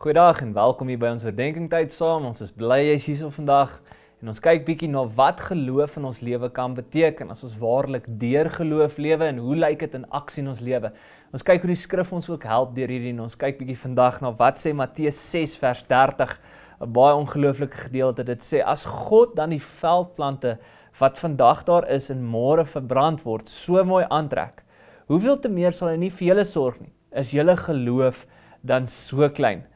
Goeiedag en welkom hier by ons Verdenkingtyd saam. Ons is bly jy's hier so vandag en ons kyk bietjie na wat geloof in ons lewe kan beteken as ons waarlik deur geloof lewe en hoe lyk dit in aksie in ons lewe. Ons kyk hoe die skrif ons ook help deur hierdie en ons kyk bietjie vandag na wat sê Matteus 6 vers 30, 'n baie ongelooflike gedeelte. Dit sê as God dan die veldplante wat vandag daar is en môre verbrand word, so mooi aantrek. Hoeveel te meer sal hy nie vir julle sorg nie. Is julle geloof dan so klein?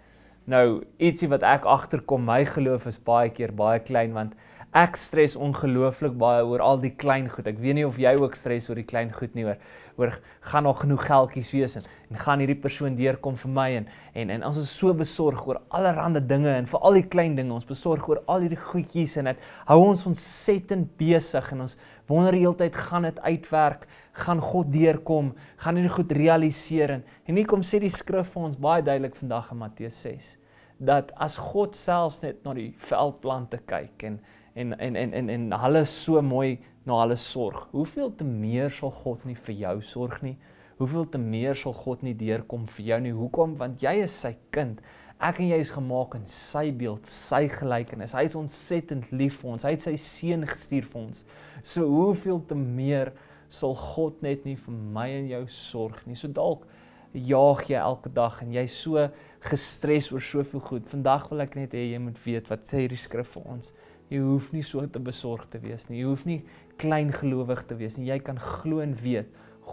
nou ietsie wat ek agterkom my geloof is baie keer baie klein want ek stres ongelooflik baie oor al die klein goed. Ek weet nie of jy ook stres oor die klein goed nie oor oor gaan daar genoeg geldjies wees en, en gaan hierdie persoon deurkom vir my en en en ons is so besorg oor allerlei dinge en vir al die klein dinge. Ons besorg oor al hierdie goedjies en dit hou ons ontsettend besig en ons wonder heeltyd gaan dit uitwerk? Gaan God deurkom? Gaan hierdie goed realiseer? En nie kom sê die skrif vir ons baie duidelik vandag in Matteus 6 dat as God selfs net na die veldplante kyk en en en en en en hulle so mooi na hulle sorg. Hoeveel te meer sal God nie vir jou sorg nie? Hoeveel te meer sal God nie deurkom vir jou nie? Hoekom? Want jy is sy kind. Ek en jy is gemaak in sy beeld, sy gelykenis. Hy is ontsettend lief vir ons. Hy het sy seun gestuur vir ons. So hoeveel te meer sal God net nie vir my en jou sorg nie. So dalk jaag jy elke dag en jy's so gestres oor soveel goed. Vandag wil ek net hê jy moet weet wat sê hierdie skrif vir ons. Jy hoef nie so te besorg te wees nie. Jy hoef nie kleingelowig te wees nie. Jy kan glo en weet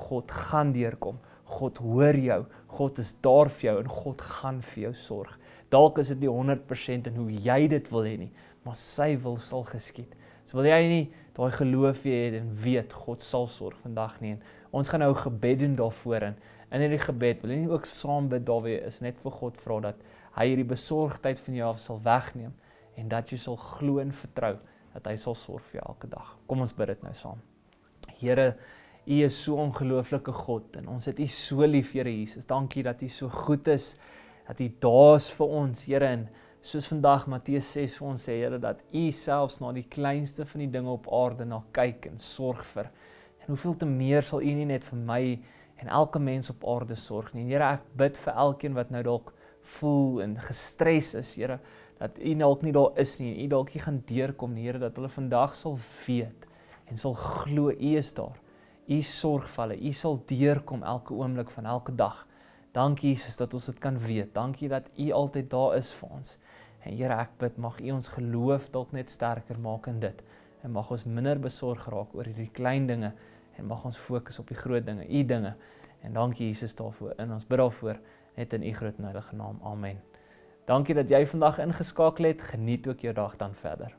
God gaan deurkom. God hoor jou. God is daar vir jou en God gaan vir jou sorg. Dalk is dit nie 100% in hoe jy dit wil hê nie, maar sy wil sal geskied. So wil jy nie daai geloof hê en weet God sal sorg vandag nie. Ons gaan nou gebed doen daarvoor en in hierdie gebed wil jy nie ook saam bid daarby is net vir God vra dat hy hierdie besorgdheid van jou af sal wegneem en dat jy sal glo en vertrou dat hy sal sorg vir elke dag. Kom ons bid dit nou saam. Here, U is so ongelooflike God en ons het U so lief, Here Jesus. Dankie dat U so goed is dat U daar is vir ons, Here en soos vandag Matteus 6 vir ons sê, Here, dat U selfs na die kleinste van die dinge op aarde na kyk en sorg vir. En hoeveel te meer sal U nie net vir my en elke mens op aarde sorg nie. Here, ek bid vir elkeen wat nou dalk voel en gestres is, Here, dat u dalk nie daar is nie en u dalk nie gaan deurkom nie, Here, dat hulle vandag sal weet en sal glo u is daar. U sorg vir hulle. U sal deurkom elke oomblik van elke dag. Dankie Jesus dat ons dit kan weet. Dankie dat u altyd daar is vir ons. En Here, ek bid mag u ons geloof dalk net sterker maak in dit en mag ons minder besorg raak oor hierdie klein dinge en mag ons fokus op die groot dinge, u dinge. En dankie Jesus daarvoor. In ons bid daarvoor net in u groot en heilige naam. Amen. Dankie dat jy vandag ingeskakel het. Geniet ook jou dag dan verder.